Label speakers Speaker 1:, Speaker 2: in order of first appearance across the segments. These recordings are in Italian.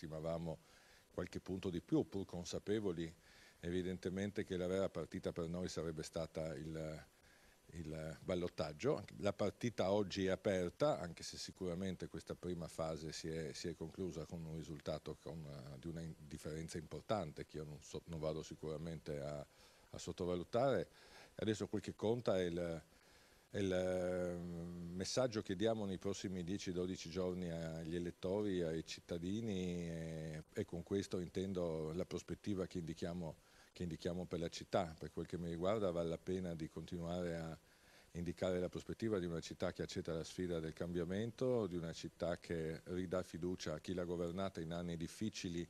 Speaker 1: stimavamo qualche punto di più, pur consapevoli evidentemente che la vera partita per noi sarebbe stata il, il ballottaggio. La partita oggi è aperta, anche se sicuramente questa prima fase si è, si è conclusa con un risultato con di una differenza importante che io non, so, non vado sicuramente a, a, sottovalutare. Adesso quel che conta è il il ehm, messaggio che diamo nei prossimi 10-12 giorni agli elettori, ai cittadini e con questo intendo la prospettiva che indichiamo, che indichiamo per la città. Per quel che mi riguarda vale la pena di continuare a indicare la prospettiva di una città che accetta la sfida del cambiamento, di una città che ridà fiducia a chi l'ha governata in anni difficili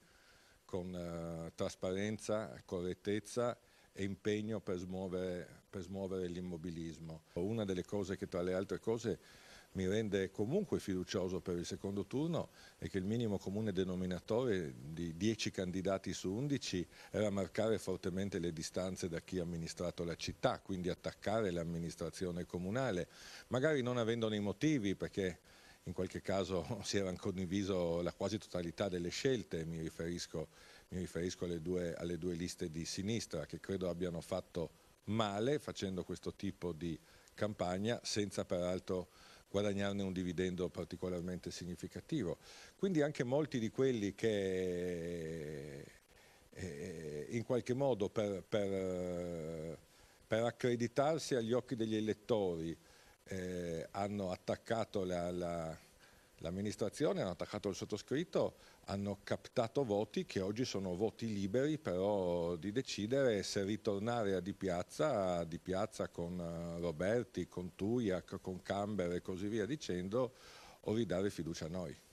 Speaker 1: con eh, trasparenza, correttezza e impegno per smuovere per smuovere l'immobilismo. Una delle cose che tra le altre cose mi rende comunque fiducioso per il secondo turno è che il minimo comune denominatore di 10 candidati su 11 era marcare fortemente le distanze da chi ha amministrato la città, quindi attaccare l'amministrazione comunale, magari non avendone i motivi perché in qualche caso si era condiviso la quasi totalità delle scelte, mi riferisco, mi riferisco alle, due, alle due liste di sinistra che credo abbiano fatto male facendo questo tipo di campagna senza peraltro guadagnarne un dividendo particolarmente significativo. Quindi anche molti di quelli che eh, in qualche modo per, per, per, accreditarsi agli occhi degli elettori eh, hanno attaccato la, la L'amministrazione hanno attaccato il sottoscritto, hanno captato voti che oggi sono voti liberi però di decidere se ritornare a Di Piazza, a Di Piazza con eh, Roberti, con Tuiac, con Camber e così via dicendo o ridare fiducia a noi.